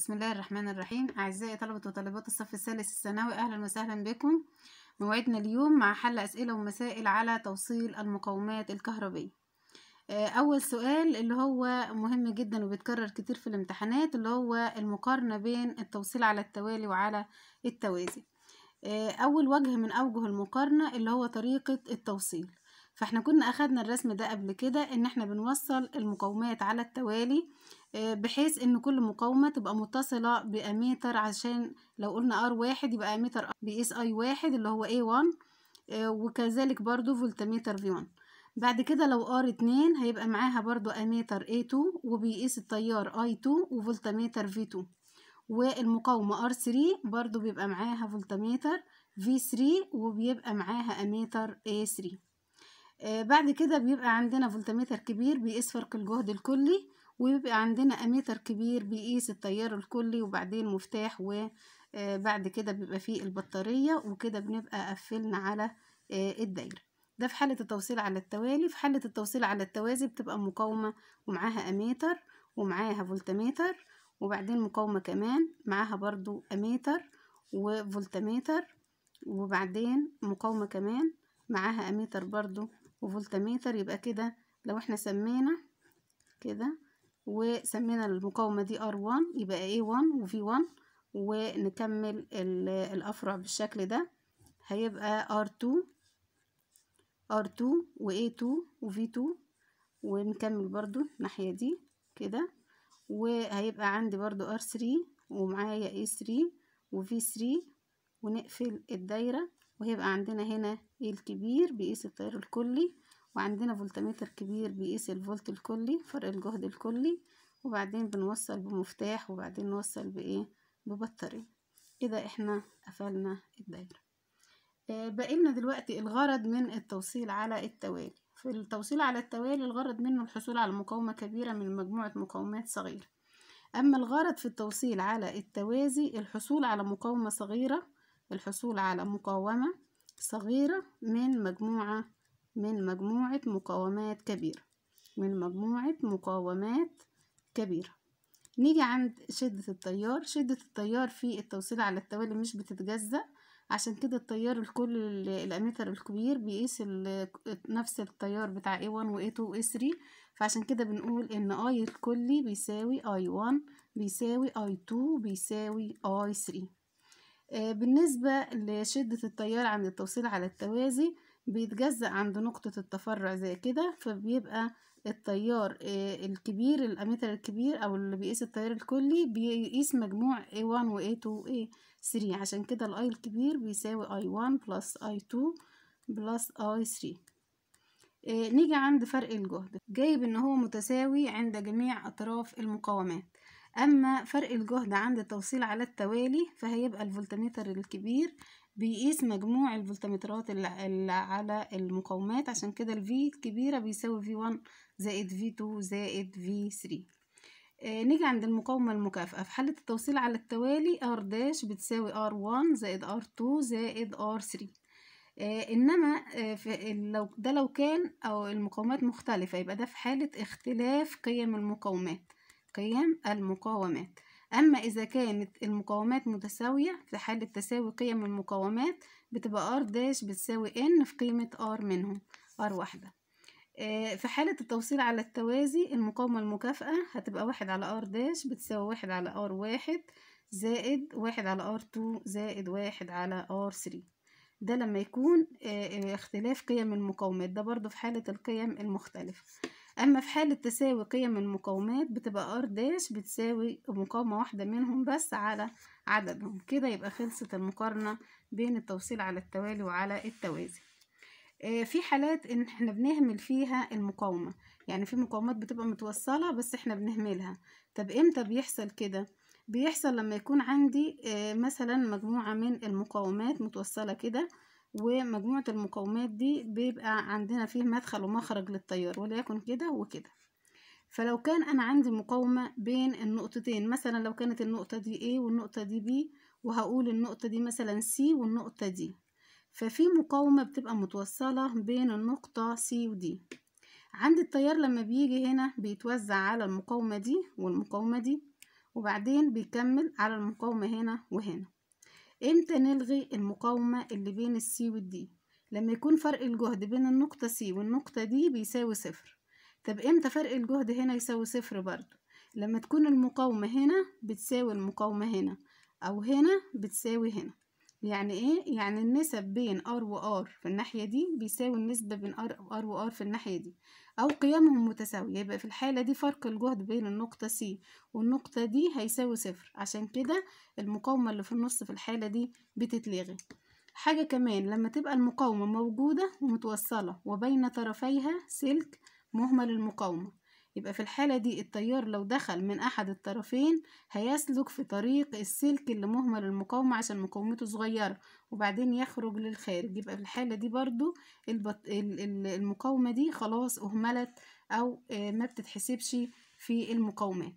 بسم الله الرحمن الرحيم أعزائي طلبة وطالبات الصف الثالث الثانوي أهلا وسهلا بكم موعدنا اليوم مع حل أسئلة ومسائل على توصيل المقاومات الكهربية آه، أول سؤال اللي هو مهم جدا وبيتكرر كتير في الامتحانات اللي هو المقارنة بين التوصيل على التوالي وعلى التوازي آه، أول وجه من أوجه المقارنة اللي هو طريقة التوصيل فاحنا كنا أخدنا الرسم ده قبل كده إن احنا بنوصل المقاومات على التوالي آه، بحيث ان كل مقاومة تبقى متصلة بأميتر عشان لو قلنا ار واحد يبقى أميتر بيقيس اي واحد اللي هو اي وان آه، وكذلك برضو فولتميتر في وان بعد كده لو ار اتنين هيبقى معاها برضو أميتر اي تو وبيقيس التيار اي تو وفولتميتر في تو والمقاومة ار 3 برضو بيبقى معاها فولتميتر في 3 وبيبقى معاها أميتر اي 3 آه، بعد كده بيبقى عندنا فولتميتر كبير بيقيس فرق الجهد الكلي ويبقى عندنا اميتر كبير بيقيس التيار الكلي وبعدين مفتاح وبعد آه، كده بيبقى فيه البطارية وكده بنبقى قفلنا على آه، الدايرة ده في حالة التوصيل على التوالي في حالة التوصيل على التوازي بتبقى مقاومة ومعاها اميتر ومعاها فولتميتر وبعدين مقاومة كمان معاها برضو اميتر وفولتميتر وبعدين مقاومة كمان معاها اميتر برضو وفولتميتر يبقى كده لو احنا سمينا كده وسمينا المقاومة دي R1 يبقى A1 و V1 ونكمل الأفرع بالشكل ده هيبقى R2 R2 و A2 و V2 ونكمل برضو الناحية دي كده وهيبقى عندي برضو R3 ومعايا A3 و V3 ونقفل الدايرة وهيبقى عندنا هنا A الكبير بقيس إيه التيار الكلي وعندنا فولتميتر كبير بيقيس الفولت الكلي فرق الجهد الكلي وبعدين بنوصل بمفتاح وبعدين نوصل بايه ببطارية كده احنا قفلنا الدايرة آه بقينا دلوقتي الغرض من التوصيل على التوالي في التوصيل على التوالي الغرض منه الحصول على مقاومة كبيرة من مجموعة مقاومات صغيرة أما الغرض في التوصيل على التوازي الحصول على مقاومة صغيرة الحصول على مقاومة صغيرة من مجموعة من مجموعة مقاومات كبيرة من مجموعة مقاومات كبيرة نيجي عند شدة التيار شدة التيار في التوصيل على التوالي مش بتتجزأ عشان كده التيار الكل الامتر الكبير بيقيس نفس التيار بتاع A1 و A2 و A3 فعشان كده بنقول ان I الكلي بيساوي I1 بيساوي I2 بيساوي I3 آه، بالنسبة لشدة التيار عند التوصيل على التوازي بيتجزأ عند نقطة التفرع زي كده فبيبقى التيار آه، الكبير الأمتر الكبير أو اللي بيقيس التيار الكلي بيقيس مجموع A1 و A2 و A3 عشان كده الـ I الكبير بيساوي I1 plus I2 plus I3 آه، نيجي عند فرق الجهد جايب إن هو متساوي عند جميع أطراف المقاومات أما فرق الجهد عند التوصيل على التوالي فهيبقى الفولتميتر الكبير بيقيس مجموع الفولتمترات اللي على المقاومات عشان كده ال الكبيرة بيساوي في 1 زائد في 2 زائد في 3 آه نيجي عند المقاومة المكافئة في حالة التوصيل على التوالي ار داش بتساوي ار 1 زائد ار 2 زائد ار آه، 3 إنما آه، لو ده لو كان أو المقاومات مختلفة يبقى ده في حالة اختلاف قيم المقاومات قيم المقاومات أما إذا كانت المقاومات متساوية في حالة تساوي قيم المقاومات بتبقى R داش بتساوي N في قيمة R منهم R واحدة آه، في حالة التوصيل على التوازي المقاومة المكافئة هتبقى واحد على R داش بتساوي واحد على R واحد زائد واحد على R2 زائد واحد على R3 ده لما يكون آه، آه، اختلاف قيم المقاومات ده برضو في حالة القيم المختلفة أما في حالة تساوي قيم المقاومات بتبقى ار داش بتساوي مقاومة واحدة منهم بس على عددهم كده يبقى خلصت المقارنة بين التوصيل على التوالي وعلى التوازي آه، في حالات ان احنا بنهمل فيها المقاومة يعني في مقاومات بتبقى متوصلة بس احنا بنهملها طب امتى بيحصل كده بيحصل لما يكون عندي آه، مثلا مجموعة من المقاومات متوصلة كده ومجموعة المقاومات دي بيبقى عندنا فيه مدخل ومخرج للتيار وليكن كده وكده فلو كان أنا عندي مقاومة بين النقطتين مثلا لو كانت النقطة دي A والنقطة دي B وهقول النقطة دي مثلا C والنقطة دي ففي مقاومة بتبقى متوصلة بين النقطة C ودي عند التيار لما بيجي هنا بيتوزع على المقاومة دي والمقاومة دي وبعدين بيكمل على المقاومة هنا وهنا امتى نلغي المقاومة اللي بين السي والدي لما يكون فرق الجهد بين النقطة سي والنقطة دي بيساوي صفر طب امتى فرق الجهد هنا يساوي صفر برضو لما تكون المقاومة هنا بتساوي المقاومة هنا أو هنا بتساوي هنا يعني ايه يعني النسب بين ار وار في الناحيه دي بيساوي النسبه بين ار وار في الناحيه دي او قيمهم متساويه يبقى في الحاله دي فرق الجهد بين النقطه سي والنقطه دي هيساوي صفر عشان كده المقاومه اللي في النص في الحاله دي بتتلغي حاجه كمان لما تبقى المقاومه موجوده ومتوصله وبين طرفيها سلك مهمل المقاومه يبقى في الحالة دي التيار لو دخل من أحد الطرفين هيسلك في طريق السلك اللي مهمل المقاومة عشان مقاومته صغيرة وبعدين يخرج للخارج يبقى في الحالة دي برضو البط... المقاومة دي خلاص أهملت أو آه، ما بتتحسبش في المقاومات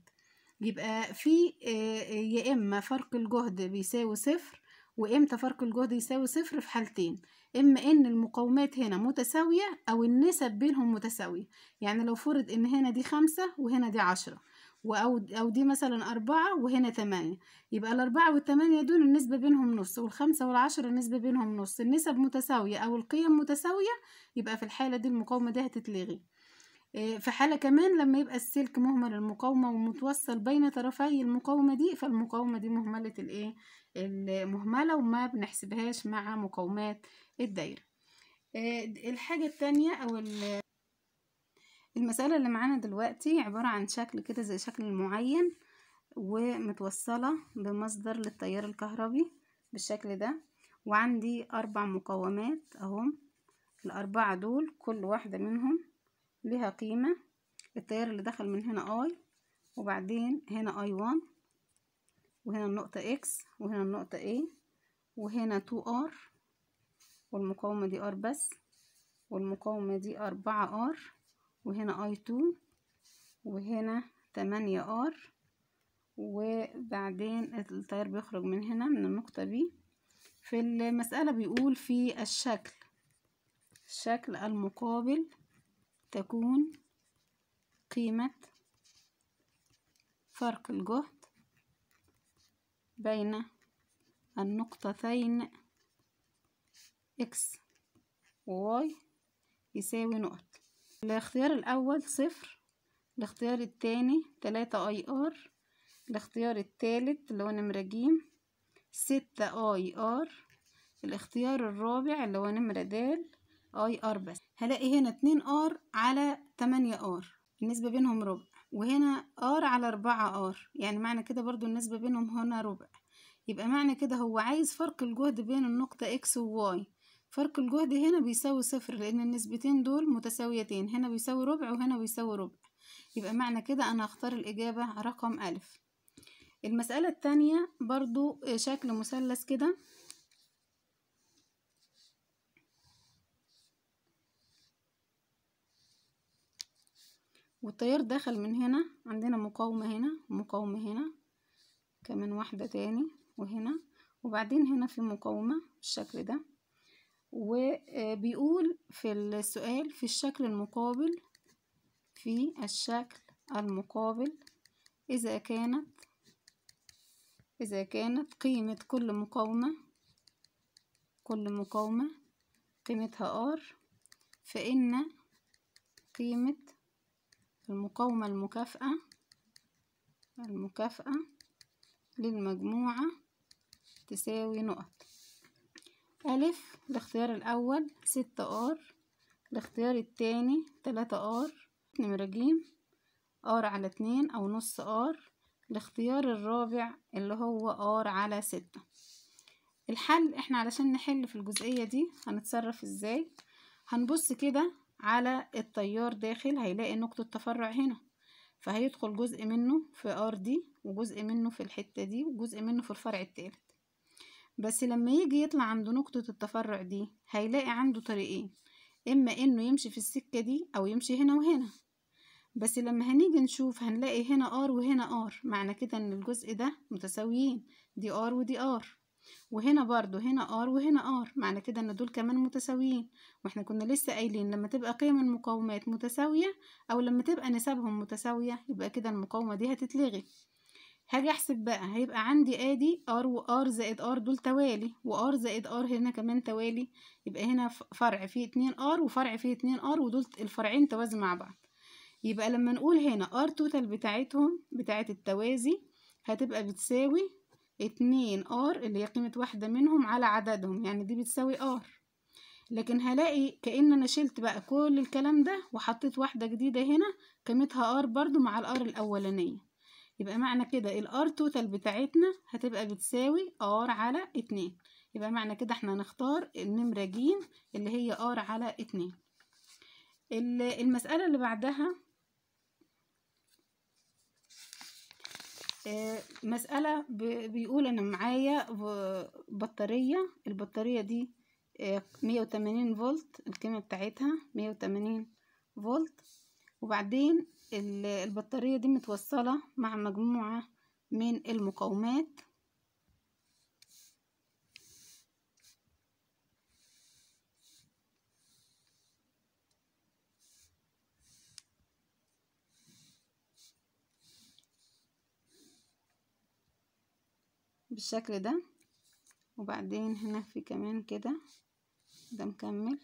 يبقى في آه، آه، يا إما فرق الجهد بيساوي صفر وإمتى فرق الجهد يساوي صفر في حالتين إما إن المقاومات هنا متساوية أو النسب بينهم متساوية يعني لو فرض إن هنا دي خمسة وهنا دي عشرة أو دي مثلا أربعة وهنا ثمانية يبقى الأربعة والثمانية دول النسبة بينهم نص والخمسة والعشرة النسبة بينهم نص النسب متساوية أو القيم متساوية يبقى في الحالة دي المقاومة دي هتتلغي آه، في حالة كمان لما يبقى السلك مهمل المقاومة ومتوصل بين طرفي المقاومة دي فالمقاومة دي مهملة الايه المهملة وما بنحسبهاش مع مقاومات الدايرة آه، الحاجة التانية او المسألة اللي معانا دلوقتي عبارة عن شكل كده زي شكل معين ومتوصلة بمصدر للتيار الكهربي بالشكل ده وعندي أربع مقاومات أهم الأربعة دول كل واحدة منهم ليها قيمة التيار اللي دخل من هنا اي وبعدين هنا اي 1 وهنا النقطة اكس وهنا النقطة اي وهنا 2 ار والمقاومة دي ار بس والمقاومة دي أربعة ار وهنا اي 2 وهنا تمانية ار وبعدين التيار بيخرج من هنا من النقطة بي في المسألة بيقول في الشكل الشكل المقابل تكون قيمة فرق الجهد بين النقطتين إكس وواي يساوي نقط الاختيار الأول صفر الاختيار التاني تلاتة اي ار الاختيار التالت اللي هو نمرة جيم ستة اي ار الاختيار الرابع اللي هو نمرة د اي ار بس هلاقي هنا 2 ار على 8 ار النسبة بينهم ربع وهنا ار على 4 ار يعني معنى كده برضو النسبة بينهم هنا ربع يبقى معنى كده هو عايز فرق الجهد بين النقطة اكس وواي فرق الجهد هنا بيساوي صفر لأن النسبتين دول متساويتين هنا بيساوي ربع وهنا بيساوي ربع يبقى معنى كده أنا هختار الإجابة رقم ألف المسألة التانية برضو شكل مثلث كده والتيار دخل من هنا عندنا مقاومة هنا ومقاومة هنا كمان واحدة تاني وهنا وبعدين هنا في مقاومة بالشكل ده وبيقول في السؤال في الشكل المقابل في الشكل المقابل إذا كانت إذا كانت قيمة كل مقاومة كل مقاومة قيمتها R فإن قيمة المقاومة المكافئة المكافئة للمجموعة تساوي نقط ألف الاختيار الأول ستة آر الاختيار التاني تلاتة آر نمرة جيم آر على اتنين أو نص آر الاختيار الرابع اللي هو آر على ستة الحل احنا علشان نحل في الجزئية دي هنتصرف ازاي هنبص كده على التيار داخل هيلاقي نقطة تفرع هنا فهيدخل جزء منه في ار دي وجزء منه في الحتة دي وجزء منه في الفرع التالت بس لما يجي يطلع عند نقطة التفرع دي هيلاقي عنده طريقين اما انه يمشي في السكة دي او يمشي هنا وهنا بس لما هنيجي نشوف هنلاقي هنا ار وهنا ار معنى كده ان الجزء ده متساويين دي ار ودي ار وهنا برضو هنا ار وهنا ار معنى كده ان دول كمان متساويين واحنا كنا لسه قايلين لما تبقى قيم المقاومات متساوية او لما تبقى نسبهم متساوية يبقى كده المقاومة دي هتتلغي هاجي احسب بقى هيبقى عندي ادي ار وار زائد ار دول توالي وار زائد ار هنا كمان توالي يبقى هنا فرع فيه اتنين ار وفرع فيه اتنين ار ودول الفرعين توازي مع بعض يبقى لما نقول هنا ار توتال بتاعتهم بتاعت التوازي هتبقى بتساوي اتنين ار اللي هي قيمة واحدة منهم على عددهم يعني دي بتساوي ار لكن هلاقي كأن أنا شلت بقى كل الكلام ده وحطيت واحدة جديدة هنا قيمتها ار برضو مع الار الأولانية يبقى معنى كده الار توتال بتاعتنا هتبقى بتساوي ار على اتنين يبقى معنى كده احنا هنختار النمرة ج اللي هي ار على اتنين المسألة اللي بعدها آه، مسألة بيقول أنا معايا بطارية البطارية دي آه، مية وتمانين فولت القيمة بتاعتها مية وتمانين فولت وبعدين البطارية دي متوصلة مع مجموعة من المقاومات بالشكل ده وبعدين هنا في كمان كده ده مكمل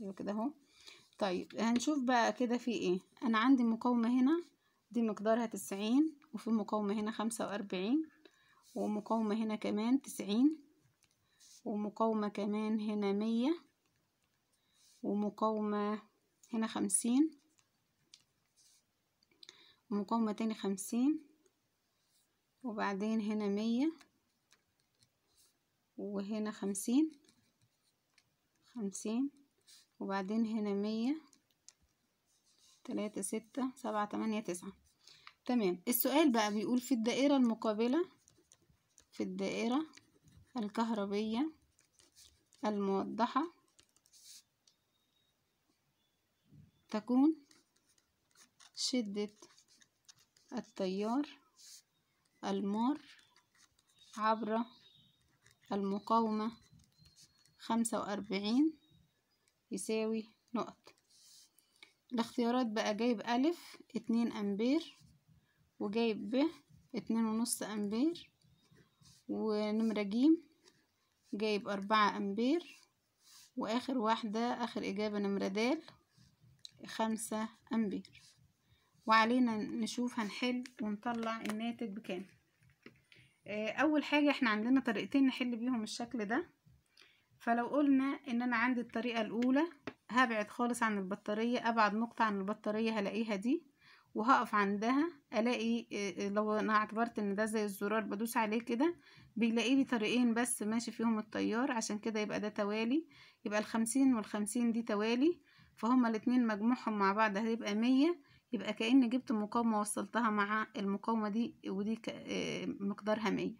ايوه كده اهو طيب هنشوف بقى كده في ايه انا عندي مقاومة هنا دي مقدارها تسعين وفي مقاومة هنا خمسة واربعين ومقاومة هنا كمان تسعين ومقاومة كمان هنا مية ومقاومة هنا خمسين ومقاومة تاني خمسين وبعدين هنا مية وهنا خمسين خمسين وبعدين هنا مية تلاتة ستة سبعة تمانية تسعة تمام السؤال بقى بيقول في الدائرة المقابلة في الدائرة الكهربية الموضحة تكون شدة التيار المار عبر المقاومة خمسة وأربعين يساوي نقط الاختيارات بقى جايب ألف اتنين أمبير وجايب ب اتنين ونص أمبير ونمرة جيم جايب أربعة أمبير وآخر واحدة آخر إجابة نمرة د خمسة أمبير وعلينا نشوف هنحل ونطلع الناتج بكام آه، اول حاجة احنا عندنا طريقتين نحل بيهم الشكل ده فلو قلنا ان انا عندي الطريقة الاولى هبعد خالص عن البطارية ابعد نقطة عن البطارية هلاقيها دي وهقف عندها الاقي آه، لو انا اعتبرت ان ده زي الزرار بدوس عليه كده بيلاقي لي طريقين بس ماشي فيهم التيار عشان كده يبقى ده توالي يبقى الخمسين والخمسين دي توالي فهما الاتنين مجموعهم مع بعض هيبقى مية يبقى كأن جبت مقاومة وصلتها مع المقاومة دي ودي آه، مقدارها مية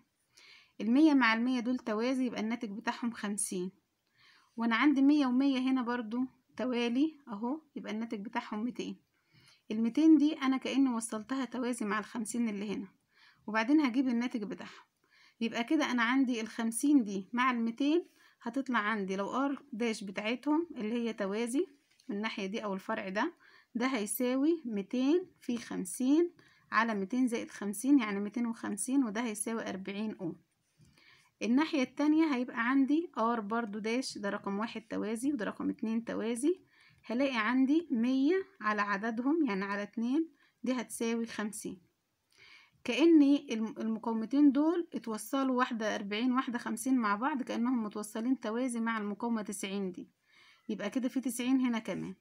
المية مع المية دول توازي يبقى الناتج بتاعهم خمسين وانا عندي مية ومية هنا برضو توالي اهو يبقى الناتج بتاعهم ميتين الميتين دي انا كأني وصلتها توازي مع الخمسين اللي هنا وبعدين هجيب الناتج بتاعهم يبقى كده انا عندي الخمسين دي مع الميتين هتطلع عندي لو ار داش بتاعتهم اللي هي توازي من الناحية دي او الفرع ده ده هيساوي ميتين في خمسين على ميتين زائد خمسين يعني ميتين وخمسين وده هيساوي أربعين أوم الناحية التانية هيبقى عندي ار برضو داش ده رقم واحد توازي وده رقم اتنين توازي هلاقي عندي مية على عددهم يعني على اتنين دي هتساوي خمسين كأن المقاومتين دول اتوصلوا واحدة أربعين واحدة خمسين مع بعض كأنهم متوصلين توازي مع المقاومة تسعين دي يبقى كده في تسعين هنا كمان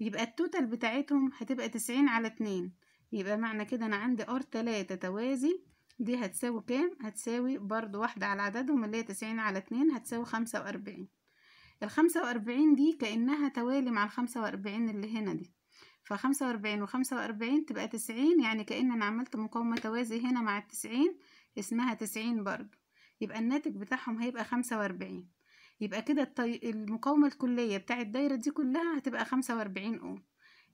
يبقى التوتال بتاعتهم هتبقى تسعين على اتنين يبقى معنى كده أنا عندي ار تلاتة توازي دي هتساوي كام؟ هتساوي برضو واحدة على عددهم اللي هي تسعين على اتنين هتساوي خمسة وأربعين الخمسة وأربعين دي كأنها توالي مع الخمسة وأربعين اللي هنا دي فخمسة وأربعين وخمسة وأربعين تبقى تسعين يعني كأن أنا عملت مقاومة توازي هنا مع التسعين اسمها تسعين برضو يبقى الناتج بتاعهم هيبقى خمسة وأربعين يبقى كده الطي... المقاومة الكلية بتاع الدايرة دي كلها هتبقى خمسة وأربعين أوم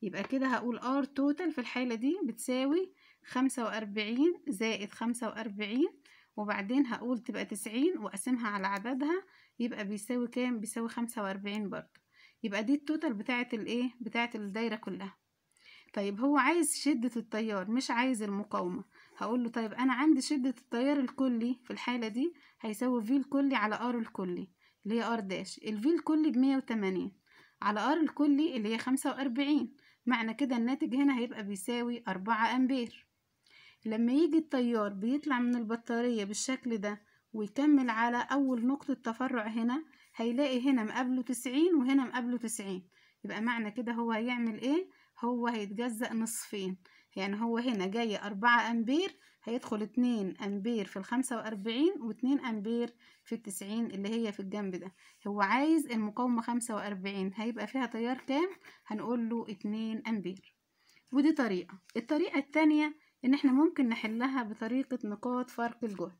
يبقى كده هقول R توتال في الحالة دي بتساوي خمسة وأربعين زائد خمسة وأربعين وبعدين هقول تبقى تسعين وأقسمها على عددها يبقى بيساوي كام بيساوي خمسة وأربعين برضه يبقى دي التوتال بتاعة الإيه بتاعة الدايرة كلها طيب هو عايز شدة التيار مش عايز المقاومة هقول له طيب أنا عندي شدة التيار الكلي في الحالة دي هيساوي في الكلي على ار الكلي اللي هي ار داش الفي الكلي بمية وتمانين على ار الكلي اللي هي خمسة وأربعين معنى كده الناتج هنا هيبقى بيساوي أربعة أمبير لما يجي التيار بيطلع من البطارية بالشكل ده ويكمل على أول نقطة تفرع هنا هيلاقي هنا مقابله تسعين وهنا مقابله تسعين يبقى معنى كده هو هيعمل ايه هو هيتجزأ نصفين يعني هو هنا جاي أربعة أمبير هيدخل اتنين أمبير في الخمسة وأربعين واتنين أمبير في التسعين اللي هي في الجنب ده هو عايز المقاومة خمسة وأربعين هيبقى فيها تيار كام هنقول له اتنين أمبير ودي طريقة الطريقة التانية إن احنا ممكن نحلها بطريقة نقاط فرق الجهد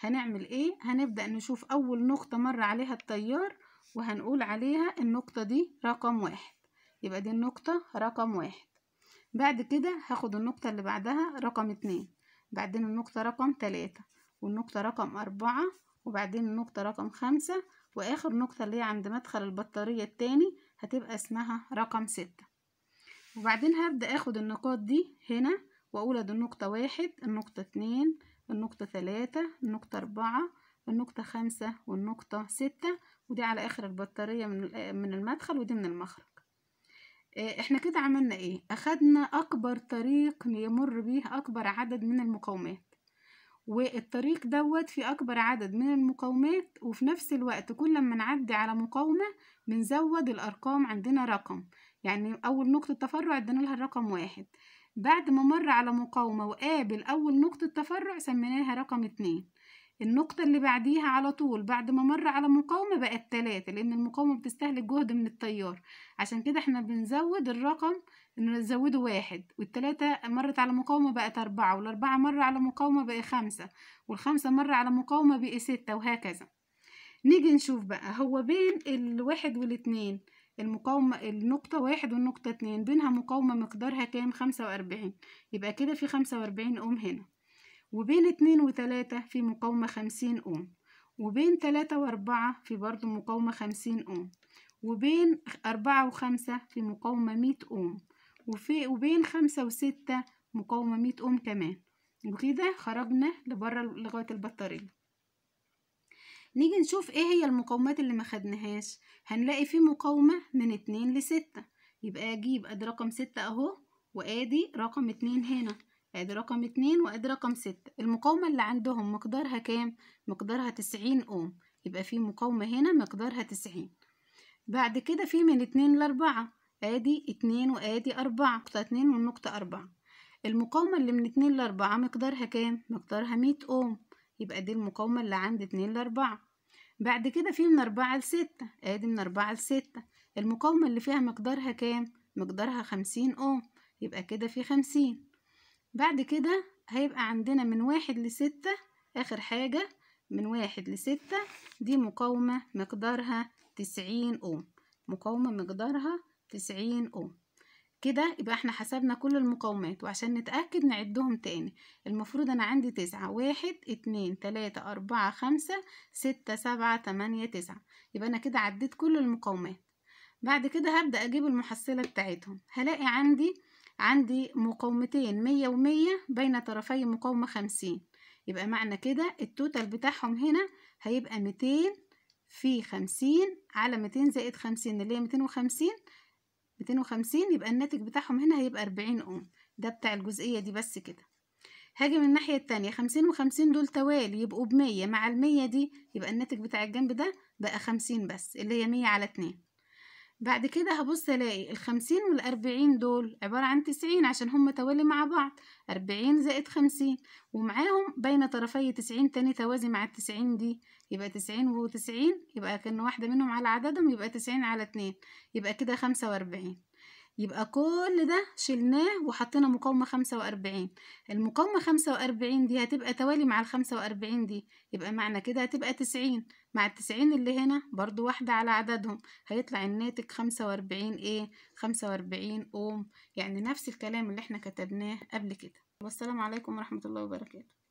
هنعمل ايه هنبدأ نشوف أول نقطة مر عليها التيار وهنقول عليها النقطة دي رقم واحد يبقى دي النقطة رقم واحد بعد كده هاخد النقطة اللي بعدها رقم اتنين بعدين النقطة رقم تلاتة والنقطة رقم أربعة وبعدين النقطة رقم خمسة وآخر نقطة اللي هي عند مدخل البطارية التاني هتبقى اسمها رقم ستة وبعدين هبدأ اخد النقاط دي هنا وأقول أدي النقطة واحد النقطة اتنين النقطة تلاتة النقطة أربعة النقطة خمسة والنقطة ستة ودي على آخر البطارية من المدخل ودي من المخرج إيه، احنا كده عملنا ايه اخدنا اكبر طريق يمر بيه اكبر عدد من المقاومات والطريق دوت فيه اكبر عدد من المقاومات وفي نفس الوقت كل ما نعدي على مقاومة بنزود الارقام عندنا رقم يعني اول نقطة تفرع ادينا لها الرقم واحد بعد ما مر على مقاومة وقابل اول نقطة تفرع سميناها رقم اتنين النقطة اللي بعديها على طول بعد ما مر على مقاومة بقت تلاتة لأن المقاومة بتستهلك جهد من التيار عشان كده احنا بنزود الرقم نزوده واحد والتلاتة مرت على مقاومة بقت أربعة والأربعة مرة على مقاومة بقى خمسة والخمسة مرة على مقاومة بقى ستة وهكذا نيجي نشوف بقى هو بين الواحد والاتنين المقاومة النقطة واحد والنقطة اتنين بينها مقاومة مقدارها كام خمسة وأربعين يبقى كده في خمسة وأربعين أوم هنا وبين اتنين وتلاتة في مقاومة خمسين أوم وبين تلاتة وأربعة في برضو مقاومة خمسين أوم وبين أربعة وخمسة في مقاومة مية أوم وفي وبين خمسة وستة مقاومة مية أوم كمان وكده خرجنا لبره لغاية البطارية نيجي نشوف ايه هي المقاومات اللي ما خدناهاش هنلاقي في مقاومة من اتنين لستة يبقى اجيب ادي رقم ستة اهو وادي رقم اتنين هنا ادي رقم اتنين وادي رقم ستة المقاومة اللي عندهم مقدارها كام؟ مقدارها تسعين اوم يبقى في مقاومة هنا مقدارها تسعين بعد كده في من اتنين لاربعة ادي اتنين وادي اربعة نقطة اتنين والنقطة اربعة المقاومة اللي من اتنين لاربعة مقدارها كام؟ مقدارها مية اوم يبقى دي المقاومة اللي عند اتنين لاربعة بعد كده في من أربعة لستة ادي من أربعة لستة المقاومة اللي فيها مقدارها كام؟ مقدارها خمسين أوم يبقى كده في خمسين بعد كده هيبقى عندنا من واحد لستة آخر حاجة من واحد لستة دي مقاومة مقدارها تسعين أوم مقاومة مقدارها تسعين أوم كده يبقى احنا حسبنا كل المقاومات وعشان نتأكد نعدهم تاني المفروض انا عندي تسعة واحد اتنين تلاتة اربعة خمسة ستة سبعة تمانية تسعة يبقى انا كده عديت كل المقاومات بعد كده هبدأ اجيب المحصلة بتاعتهم هلاقي عندي عندي مقاومتين مية ومية بين طرفي مقاومة خمسين يبقى معنى كده التوتال بتاعهم هنا هيبقى ميتين في خمسين على ميتين زائد خمسين اللي هي ميتين وخمسين ميتين وخمسين يبقى الناتج بتاعهم هنا هيبقى أربعين أم ده بتاع الجزئية دي بس كده هاجي من الناحية التانية خمسين وخمسين دول توالي يبقوا بمية مع المية دي يبقى الناتج بتاع الجنب ده بقى خمسين بس اللي هي مية على اتنين بعد كده هبص الاقي الخمسين والاربعين دول عبارة عن تسعين عشان هم توالي مع بعض اربعين زائد خمسين ومعاهم بين طرفي تسعين تاني توازي مع التسعين دي يبقى تسعين وتسعين يبقى كان واحدة منهم على عددهم يبقى تسعين على اتنين يبقى كده خمسة واربعين يبقى كل ده شلناه وحطينا مقاومة خمسة وأربعين المقاومة خمسة وأربعين دي هتبقى توالي مع الخمسة وأربعين دي يبقى معنى كده هتبقى تسعين مع التسعين اللي هنا برضو واحدة على عددهم هيطلع الناتج خمسة وأربعين ايه خمسة وأربعين اوم يعني نفس الكلام اللي احنا كتبناه قبل كده والسلام عليكم ورحمة الله وبركاته